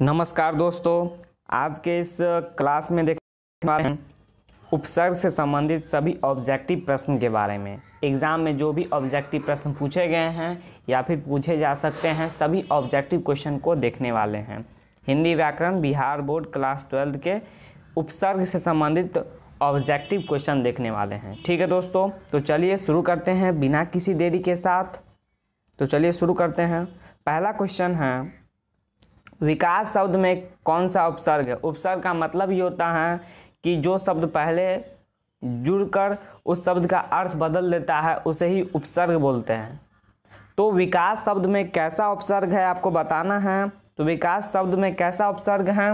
नमस्कार दोस्तों आज के इस क्लास में देख उपसर्ग से संबंधित सभी ऑब्जेक्टिव प्रश्न के बारे में एग्ज़ाम में जो भी ऑब्जेक्टिव प्रश्न पूछे गए हैं या फिर पूछे जा सकते हैं सभी ऑब्जेक्टिव क्वेश्चन को देखने वाले हैं हिंदी व्याकरण बिहार बोर्ड क्लास ट्वेल्थ के उपसर्ग से संबंधित ऑब्जेक्टिव क्वेश्चन देखने वाले हैं ठीक है दोस्तों तो चलिए शुरू करते हैं बिना किसी देरी के साथ तो चलिए शुरू करते हैं पहला क्वेश्चन है विकास शब्द में कौन सा उपसर्ग है उपसर्ग का मतलब ये होता है कि जो शब्द पहले जुड़कर उस शब्द का अर्थ बदल देता है उसे ही उपसर्ग बोलते हैं तो विकास शब्द में कैसा उपसर्ग है आपको बताना है तो विकास शब्द में कैसा उपसर्ग है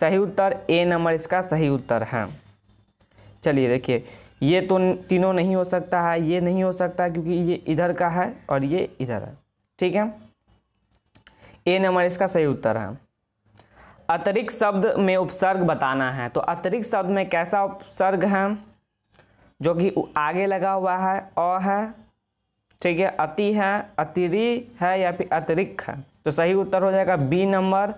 सही उत्तर ए नंबर इसका सही उत्तर है चलिए देखिए ये तो तीनों नहीं हो सकता है ये नहीं हो सकता क्योंकि ये इधर का है और ये इधर है ठीक है ए नंबर इसका सही उत्तर है अतिरिक्त शब्द में उपसर्ग बताना है तो अतिरिक्त शब्द में कैसा उपसर्ग है जो कि आगे लगा हुआ है अ है ठीक है अति है अतिरि है या फिर अतिरिक्त है तो सही उत्तर हो जाएगा बी नंबर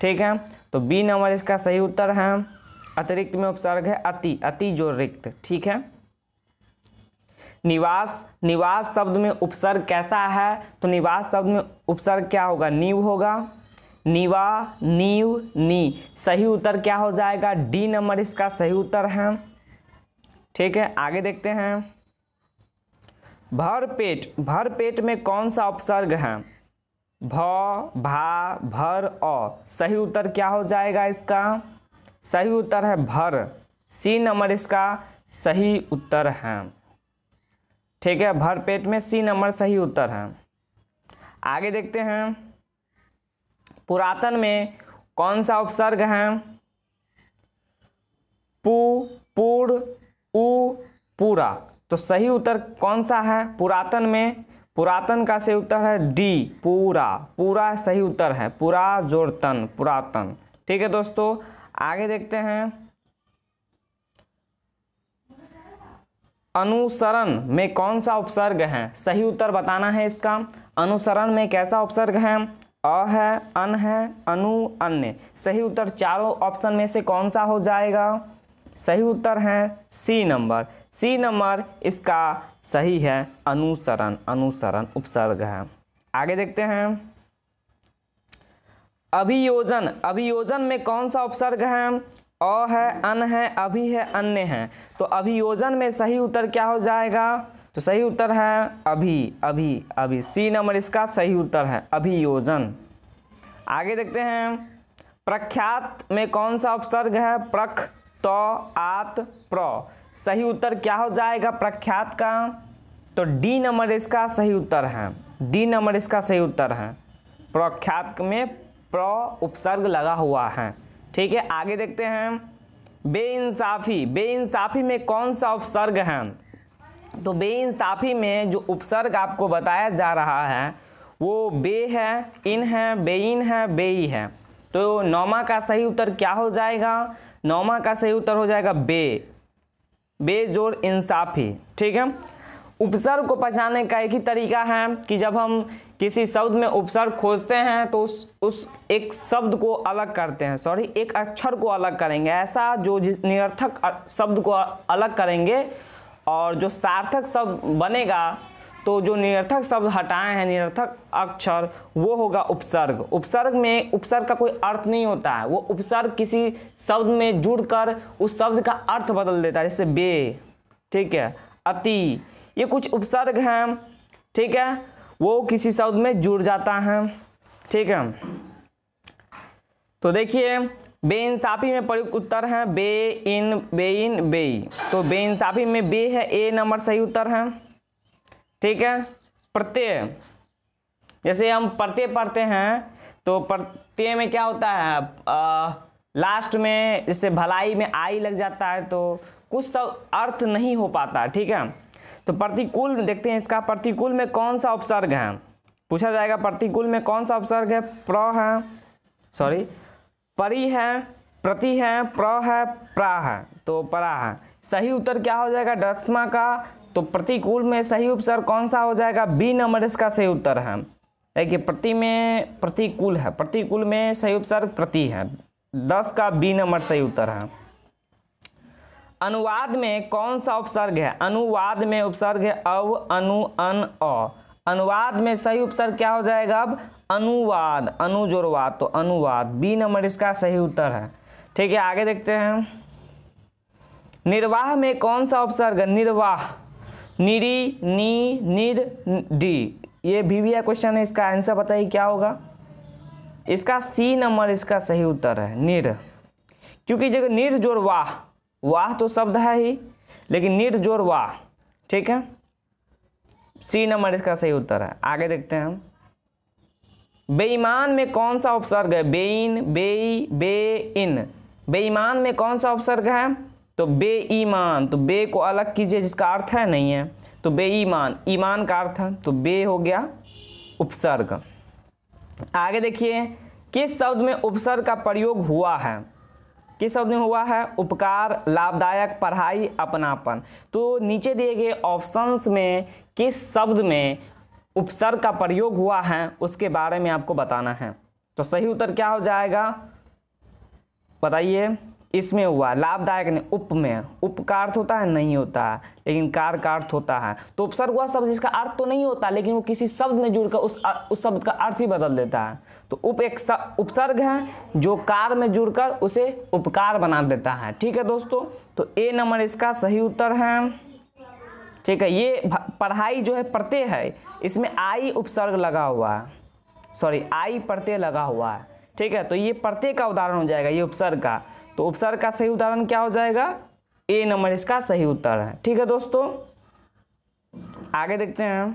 ठीक है तो बी नंबर इसका सही उत्तर है अतिरिक्त में उपसर्ग है अति अति जो रिक्त ठीक है निवास निवास शब्द में उपसर्ग कैसा है तो निवास शब्द में उपसर्ग क्या होगा नीव होगा निवा नीव नी सही उत्तर क्या हो जाएगा डी नंबर इसका सही उत्तर है ठीक है आगे देखते हैं भर पेट भर पेट में कौन सा उपसर्ग है भ भा भर अ सही उत्तर क्या हो जाएगा इसका सही उत्तर है भर सी नंबर इसका सही उत्तर है ठीक है भरपेट में सी नंबर सही उत्तर है आगे देखते हैं पुरातन में कौन सा उपसर्ग है पू पूर उ पूरा तो सही उत्तर कौन सा है पुरातन में पुरातन का सही उत्तर है डी पूरा पूरा सही उत्तर है पूरा जोड़तन पुरातन ठीक है दोस्तों आगे देखते हैं अनुसरण में कौन सा उपसर्ग है सही उत्तर बताना है इसका अनुसरण में कैसा उपसर्ग है अ है अन है अनु अन्य सही उत्तर चारों ऑप्शन में से कौन सा हो जाएगा सही उत्तर है सी नंबर सी नंबर इसका सही है अनुसरण अनुसरण उपसर्ग है आगे देखते हैं अभियोजन अभियोजन में कौन सा उपसर्ग है अ है अन है अभी है अन्य है तो अभियोजन में सही उत्तर क्या हो जाएगा तो सही उत्तर है अभी अभी अभी सी नंबर इसका सही उत्तर है अभियोजन आगे देखते हैं प्रख्यात में कौन सा उपसर्ग है प्रख तो आत प्र सही उत्तर क्या हो जाएगा प्रख्यात का तो डी नंबर इसका सही उत्तर है डी नंबर इसका सही उत्तर है प्रख्यात में प्र उपसर्ग लगा हुआ है ठीक है आगे देखते हैं बेइंसाफ़ी बेइंसाफ़ी में कौन सा उपसर्ग है तो बेइंसाफ़ी में जो उपसर्ग आपको बताया जा रहा है वो बे है इन है बेइन है बेई है तो नौमा का सही उत्तर क्या हो जाएगा नौमा का सही उत्तर हो जाएगा बे बे जोर इंसाफ़ी ठीक है उपसर्ग को पहचानने का एक ही तरीका है कि जब हम किसी शब्द में उपसर्ग खोजते हैं तो उस उस एक शब्द को अलग करते हैं सॉरी एक अक्षर को अलग करेंगे ऐसा जो जिस निरर्थक शब्द को अलग करेंगे और जो सार्थक शब्द बनेगा तो जो निरर्थक शब्द हटाए हैं निरर्थक अक्षर वो होगा उपसर्ग उपसर्ग में उपसर्ग का कोई अर्थ नहीं होता है वो उपसर्ग किसी शब्द में जुड़कर उस शब्द का अर्थ बदल देता है जैसे बे ठीक है अति ये कुछ उपसर्ग हैं ठीक है वो किसी शब्द में जुड़ जाता है ठीक है तो देखिए बे इंसाफी में प्रयुक्त उत्तर है बे इन बे इन बे तो बे इंसाफी में बे है ए नंबर सही उत्तर है ठीक है प्रत्यय जैसे हम प्रत्यय पढ़ते हैं तो प्रत्यय में क्या होता है आ, लास्ट में जैसे भलाई में आई लग जाता है तो कुछ तो अर्थ नहीं हो पाता ठीक है तो प्रतिकूल देखते हैं इसका प्रतिकूल में कौन सा उपसर्ग है पूछा जाएगा प्रतिकूल में कौन सा उपसर्ग है प्र है सॉरी परी है प्रति है प्र है प्रा है तो परा है सही उत्तर क्या हो जाएगा डस्मा का तो प्रतिकूल में सही उपसर्ग कौन सा हो जाएगा बी नंबर इसका सही उत्तर है देखिए प्रति में प्रतिकूल है प्रतिकूल में सही उपसर्ग प्रति है दस का बी नंबर सही उत्तर है अनुवाद में कौन सा उपसर्ग है अनुवाद में उपसर्ग है अव अनु अन अ अनुवाद में सही उपसर्ग क्या हो जाएगा अब अनुवाद अनुजोरवाद तो अनुवाद बी नंबर इसका सही उत्तर है ठीक है आगे देखते हैं निर्वाह में कौन सा उपसर्ग निर्वाह निरी नी निर डी ये भीविया क्वेश्चन है इसका आंसर बताइए क्या होगा इसका सी नंबर इसका सही उत्तर है निर क्योंकि जगह निर्जोर वाह तो शब्द है ही लेकिन नीट जोर वाह ठीक है सी नंबर इसका सही उत्तर है आगे देखते हैं हम बेईमान में कौन सा उपसर्ग है बेईन बेई बे इन बेईमान में कौन सा उपसर्ग है तो बेईमान तो बे को अलग कीजिए जिसका अर्थ है नहीं है तो बेईमान ईमान का अर्थ है तो बे हो गया उपसर्ग आगे देखिए किस शब्द में उपसर्ग का प्रयोग हुआ है किस शब्द में हुआ है उपकार लाभदायक पढ़ाई अपनापन तो नीचे दिए गए ऑप्शंस में किस शब्द में उपसर्ग का प्रयोग हुआ है उसके बारे में आपको बताना है तो सही उत्तर क्या हो जाएगा बताइए इसमें हुआ लाभदायक ने उप में उपकार अर्थ होता है नहीं होता है लेकिन कार का अर्थ होता है तो उपसर्ग वह शब्द जिसका अर्थ तो नहीं होता लेकिन वो किसी शब्द में जुड़कर उस उस शब्द का अर्थ ही बदल देता है तो उप एक उपसर्ग है जो कार में जुड़कर उसे उपकार बना देता है ठीक है दोस्तों तो ए नंबर इसका सही उत्तर है ठीक है ये पढ़ाई जो है प्रत्यय है इसमें आई उपसर्ग लगा हुआ है सॉरी आई प्रत्यय लगा हुआ है ठीक है तो ये प्रत्यय का उदाहरण हो जाएगा ये उपसर्ग का तो उपसर्ग का सही उदाहरण क्या हो जाएगा ए नंबर इसका सही उत्तर है ठीक है दोस्तों आगे देखते हैं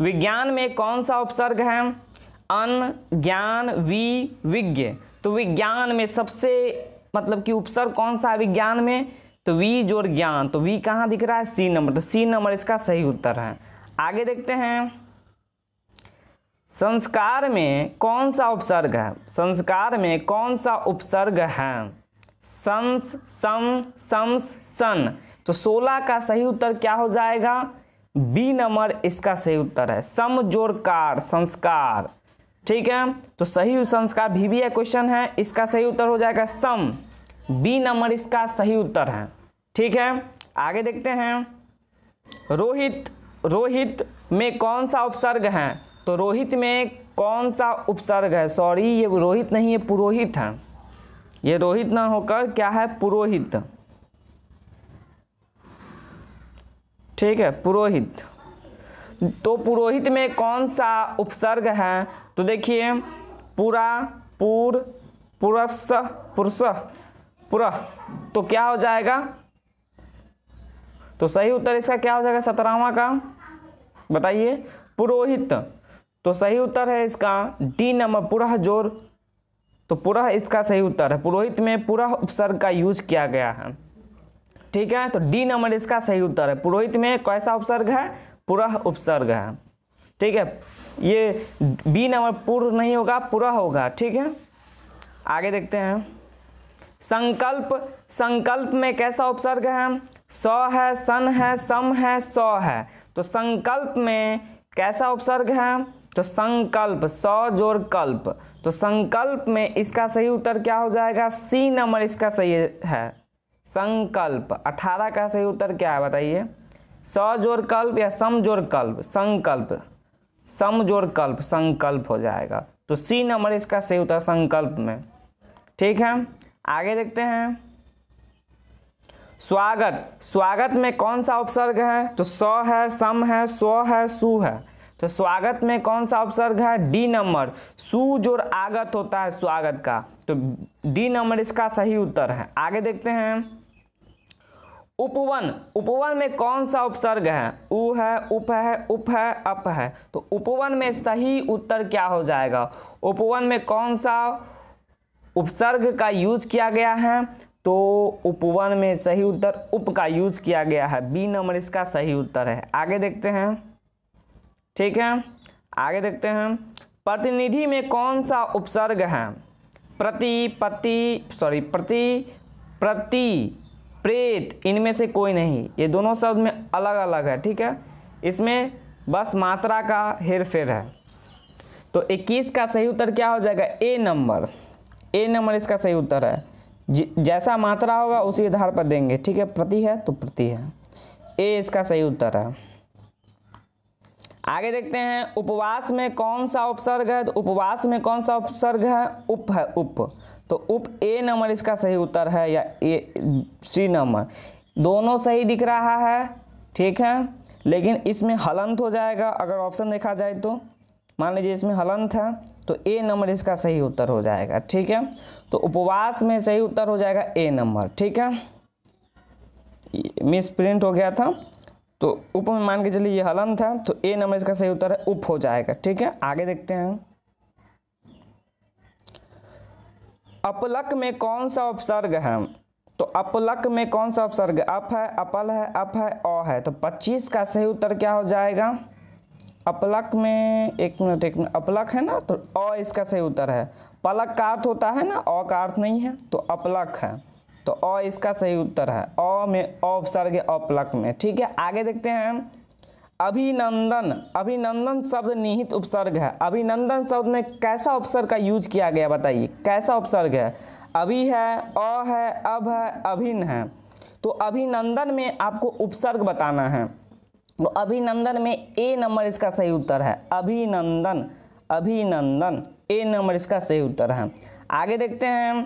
विज्ञान में कौन सा उपसर्ग है अन ज्ञान वि विज्ञ तो विज्ञान में सबसे मतलब कि उपसर्ग कौन सा है विज्ञान में तो वी जोर ज्ञान तो वी कहाँ दिख रहा है सी नंबर तो सी नंबर इसका सही उत्तर है आगे देखते हैं संस्कार में कौन सा उपसर्ग है संस्कार में कौन सा उपसर्ग है संस सम सम्स सन तो 16 का सही उत्तर क्या हो जाएगा बी नंबर इसका सही उत्तर है सम जोरकार संस्कार ठीक है तो सही संस्कार भी भी क्वेश्चन है इसका सही उत्तर हो जाएगा सम बी नंबर इसका सही उत्तर है ठीक है आगे देखते हैं रोहित रोहित में कौन सा उपसर्ग है तो रोहित में कौन सा उपसर्ग है सॉरी ये रोहित नहीं है पुरोहित है ये रोहित ना होकर क्या है पुरोहित ठीक है पुरोहित तो पुरोहित में कौन सा उपसर्ग है तो देखिए पुरा पुर पुरस पुरुष पुरा तो क्या हो जाएगा तो सही उत्तर इसका क्या हो जाएगा सत्रहवा का बताइए पुरोहित तो सही उत्तर है इसका डी नंबर पुरह जोर तो पुरह इसका सही उत्तर है पुरोहित में पुरह उपसर्ग का यूज किया गया है ठीक है तो डी नंबर इसका सही उत्तर है पुरोहित में कैसा उपसर्ग है पुरह उपसर्ग है ठीक है ये बी नंबर पूर्व नहीं होगा पुरह होगा ठीक है आगे देखते हैं संकल्प संकल्प में कैसा उपसर्ग है स है सन है सम है सौ है तो संकल्प में कैसा उपसर्ग है तो संकल्प स जोर कल्प तो संकल्प में इसका सही उत्तर क्या हो जाएगा सी नंबर इसका सही है संकल्प अठारह का सही उत्तर क्या है बताइए सौ जोर कल्प या सम जोर कल्प संकल्प सम जोर कल्प संकल्प हो जाएगा तो सी नंबर इसका सही उत्तर संकल्प में ठीक है आगे देखते हैं स्वागत स्वागत में कौन सा उपसर्ग है तो स है सम है स्व है सु है तो स्वागत में कौन सा उपसर्ग है डी नंबर सूज और आगत होता है स्वागत का तो डी नंबर इसका सही उत्तर है आगे देखते हैं उपवन उपवन में कौन सा उपसर्ग है उ है उप है उप है अप है तो उपवन में सही उत्तर क्या हो जाएगा उपवन में कौन सा उपसर्ग का यूज किया गया है तो उपवन में सही उत्तर उप का यूज किया गया है बी नंबर इसका सही उत्तर है आगे देखते हैं ठीक है आगे देखते हैं प्रतिनिधि में कौन सा उपसर्ग है प्रति पति सॉरी प्रति प्रति प्रेत इनमें से कोई नहीं ये दोनों शब्द में अलग अलग है ठीक है इसमें बस मात्रा का हेर फेर है तो 21 का सही उत्तर क्या हो जाएगा ए नंबर ए नंबर इसका सही उत्तर है जैसा मात्रा होगा उसी आधार पर देंगे ठीक है प्रति है तो प्रति है ए इसका सही उत्तर है आगे देखते हैं उपवास में कौन सा उपसर्ग है तो उपवास में कौन सा उपसर्ग है उप है उप तो उप ए नंबर इसका सही उत्तर है या ए सी नंबर दोनों सही दिख रहा है ठीक है लेकिन इसमें हलंत हो जाएगा अगर ऑप्शन देखा जाए तो मान लीजिए इसमें हलंत है तो ए नंबर इसका सही उत्तर हो जाएगा ठीक है तो उपवास में सही उत्तर हो जाएगा ए नंबर ठीक है मिस प्रिंट हो गया था तो उप में मान के चलिए ये हलन था तो ए नंबर इसका सही उत्तर है उप हो जाएगा ठीक है आगे देखते हैं अपलक में कौन सा उपसर्ग है तो अपलक में कौन सा उपसर्ग अप है अपल है अप है अ है तो 25 का सही उत्तर क्या हो जाएगा अपलक में एक मिनट एक मिनट अपलक है ना तो अ इसका सही उत्तर है पलक का अर्थ होता है ना अ का अर्थ नहीं है तो अपलक है तो अ इसका सही उत्तर है अ में औपसर्ग अपलक में ठीक है आगे देखते हैं अभिनंदन अभिनंदन शब्द निहित उपसर्ग है अभिनंदन शब्द में कैसा उपसर्ग का यूज किया गया बताइए कैसा उपसर्ग है अभी है अ है अब है अभिन है तो अभिनंदन में आपको उपसर्ग बताना है तो अभिनंदन में ए नंबर इसका सही उत्तर है अभिनंदन अभिनंदन ए नंबर इसका सही उत्तर है आगे देखते हैं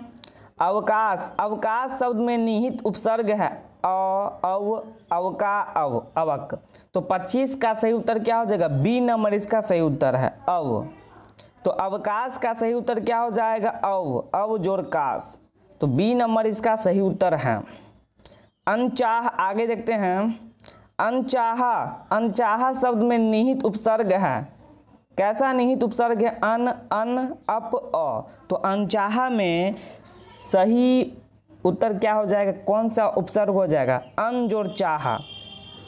अवकाश अवकाश शब्द में निहित उपसर्ग है अ अव अवका अव अवक तो 25 का सही उत्तर क्या हो जाएगा बी नंबर इसका सही उत्तर है अव तो अवकाश का सही उत्तर क्या हो जाएगा अव अव जोर काश तो बी नंबर इसका सही उत्तर है अनचाह आगे देखते हैं अनचाहा अनचाहा शब्द में निहित उपसर्ग है कैसा निहित उपसर्ग है अन अन अप अ तो अनचाहा में सही उत्तर क्या हो जाएगा कौन सा उपसर्ग हो जाएगा अन जोर चाह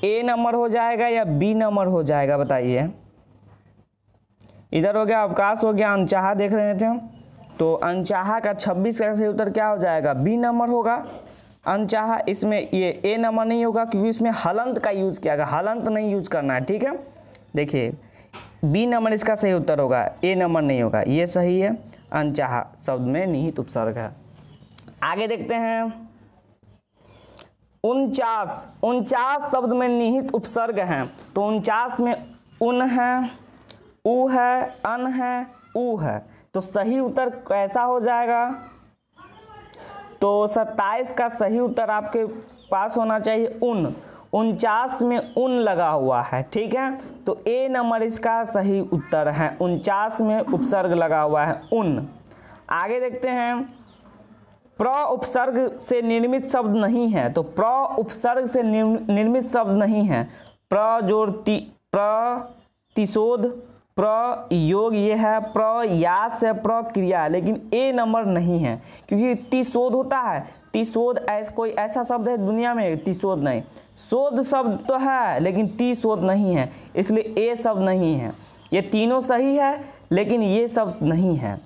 ए नंबर हो जाएगा या बी नंबर हो जाएगा बताइए इधर हो गया अवकाश हो गया अनचाहा देख रहे थे तो अनचाहा का 26 का सही उत्तर क्या हो जाएगा बी नंबर होगा अनचाहा इसमें ये ए नंबर नहीं होगा क्योंकि इसमें हलंत का यूज़ किया गया हलंत नहीं यूज करना है ठीक है देखिए बी नंबर इसका सही उत्तर होगा ए नंबर नहीं होगा ये सही है अनचाहा शब्द में निहित उपसर्ग है आगे देखते हैं उनचास उनचास शब्द में निहित उपसर्ग हैं तो उनचास में उन है ऊ है अन है उ है तो सही उत्तर कैसा हो जाएगा तो सत्ताईस का सही उत्तर आपके पास होना चाहिए उन उनचास में उन लगा हुआ है ठीक है तो ए नंबर इसका सही उत्तर है उनचास में उपसर्ग लगा हुआ है उन आगे देखते हैं प्र उपसर्ग से निर्मित शब्द नहीं है तो प्र उपसर्ग से निर्मित शब्द नहीं है प्रजोति प्रतिशोध प्र योग ये है प्रयास है प्रक्रिया है लेकिन ए नंबर नहीं है क्योंकि तिशोध होता है तिशोध ऐसा कोई ऐसा शब्द है दुनिया में तिशोध नहीं शोध शब्द तो है लेकिन तिशोध नहीं है इसलिए ए शब्द नहीं है ये तीनों सही है लेकिन ये शब्द नहीं है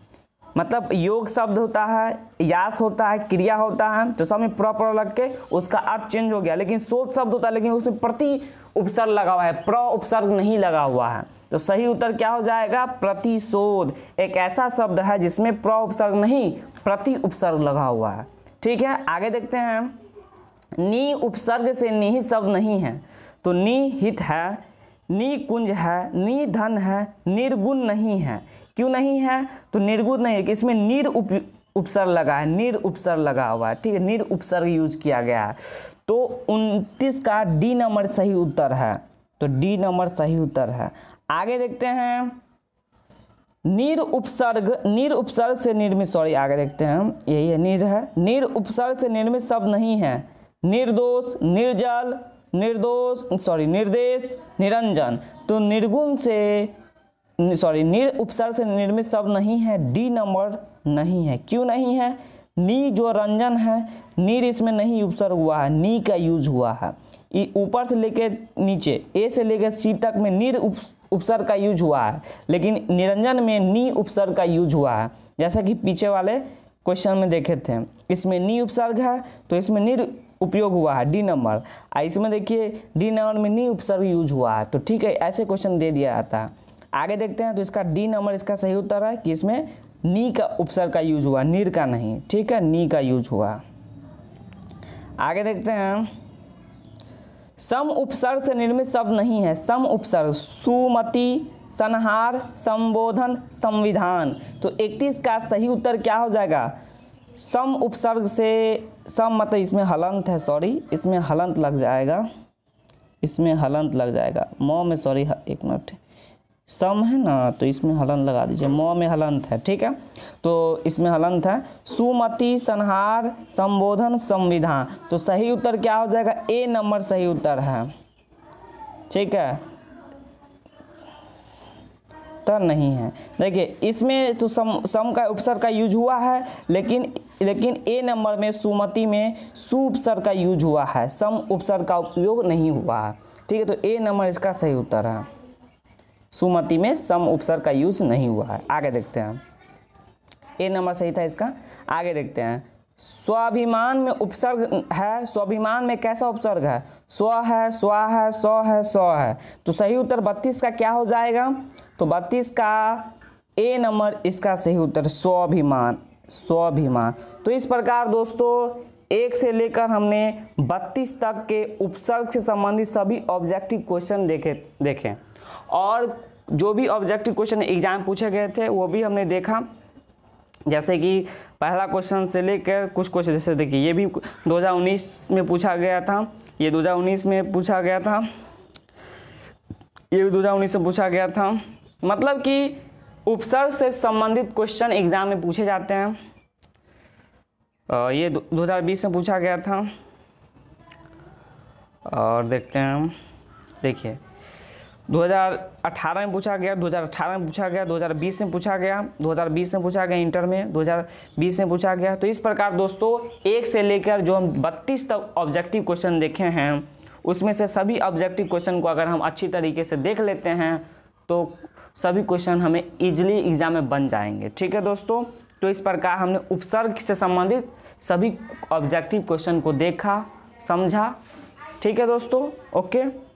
मतलब योग शब्द होता है यास होता है क्रिया होता है तो सब में प्र लग के उसका अर्थ चेंज हो गया लेकिन शोध शब्द होता है लेकिन उसमें प्रति उपसर्ग लगा हुआ है प्र उपसर्ग नहीं लगा हुआ है तो सही उत्तर क्या हो जाएगा प्रतिशोध एक ऐसा शब्द है जिसमें प्र उपसर्ग नहीं प्रति उपसर्ग लगा हुआ है ठीक है आगे देखते हैं नी उपसर्ग से नी शब्द नहीं है तो निहित है कुंज है निधन है निर्गुण नहीं है क्यों नहीं है तो निर्गुद नहीं है कि इसमें निर उप उपसर लगा है निर उपसर लगा हुआ है ठीक है निर उपसर्ग यूज किया गया है तो उनतीस का डी नंबर सही उत्तर है तो डी नंबर सही उत्तर है आगे देखते हैं निर उपसर्ग निर उपसर्ग से निर्मित सॉरी आगे देखते हैं हम यही है निर है निर उपसर्ग से निर्मित शब्द नहीं है निर्दोष निर्जल निर्दोष सॉरी निर्देश निरंजन तो निर्गुण से सॉरी निर उपसर्ग से निर्मित शब्द नहीं है डी नंबर नहीं है क्यों नहीं है नी जो रंजन है नीर इसमें नहीं उपसर्ग हुआ है नी का यूज हुआ है ऊपर से लेके नीचे ए से लेके सी तक में निर उप, उपसर्ग का यूज हुआ है लेकिन निरंजन में नी उपसर्ग का यूज हुआ है जैसा कि पीछे वाले क्वेश्चन में देखे थे इसमें नी उपसर्ग है तो इसमें निर उपयोग हुआ है डी नंबर इसमें देखिए डी नंबर में नी उपसर्ग यूज हुआ है तो ठीक है ऐसे क्वेश्चन दे दिया जाता है आगे देखते हैं तो इसका डी नंबर इसका सही उत्तर है कि इसमें नी का उपसर्ग का यूज हुआ नीर का नहीं ठीक है नी का यूज हुआ आगे देखते हैं सम उपसर्ग से निर्मित शब्द नहीं है सम उपसर्ग सुमति संहार संबोधन संविधान तो 31 का सही उत्तर क्या हो जाएगा सम उपसर्ग से सम मतलब इसमें हलंत है सॉरी इसमें हलंत लग जाएगा इसमें हलंत लग जाएगा मौ में सॉरी एक मिनट सम है ना तो इसमें हलन लगा दीजिए म में हलंत है ठीक है तो इसमें हलंत है सुमति संहार संबोधन संविधान तो सही उत्तर क्या हो जाएगा ए नंबर सही उत्तर है ठीक है उत्तर नहीं है देखिए इसमें तो सम सम का उपसर का यूज हुआ है लेकिन लेकिन ए नंबर में सुमति में सु उपसर का यूज हुआ है सम उपसर का उपयोग नहीं हुआ है ठीक है तो ए नंबर इसका सही उत्तर है सुमति में सम उपसर्ग का यूज नहीं हुआ है आगे देखते हैं ए नंबर सही था इसका आगे देखते हैं स्वाभिमान में उपसर्ग है स्वाभिमान में कैसा उपसर्ग है स्व है स्व है स्व है स्व है तो सही उत्तर बत्तीस का क्या हो जाएगा तो बत्तीस का ए नंबर इसका सही उत्तर स्वाभिमान स्वाभिमान तो इस प्रकार दोस्तों एक से लेकर हमने 32 तक के उपसर्ग से संबंधित सभी ऑब्जेक्टिव क्वेश्चन देखे देखें और जो भी ऑब्जेक्टिव क्वेश्चन एग्जाम पूछे गए थे वो भी हमने देखा जैसे कि पहला क्वेश्चन से लेकर कुछ क्वेश्चन जैसे देखिए ये भी 2019 में पूछा गया था ये 2019 में पूछा गया था ये भी 2019 में पूछा गया था मतलब कि उपसर्ग से संबंधित क्वेश्चन एग्जाम में पूछे जाते हैं ये 2020 में पूछा गया था और देखते हैं देखिए 2018 में पूछा गया 2018 में पूछा गया 2020 में पूछा गया 2020 में पूछा गया इंटर में 2020 में पूछा गया तो इस प्रकार दोस्तों एक से लेकर जो हम 32 तक ऑब्जेक्टिव क्वेश्चन देखे हैं उसमें से सभी ऑब्जेक्टिव क्वेश्चन को अगर हम अच्छी तरीके से देख लेते हैं तो सभी क्वेश्चन हमें इजिली एग्ज़ाम में बन जाएंगे ठीक है दोस्तों तो इस प्रकार हमने उपसर्ग से संबंधित सभी ऑब्जेक्टिव क्वेश्चन को देखा समझा ठीक है दोस्तों ओके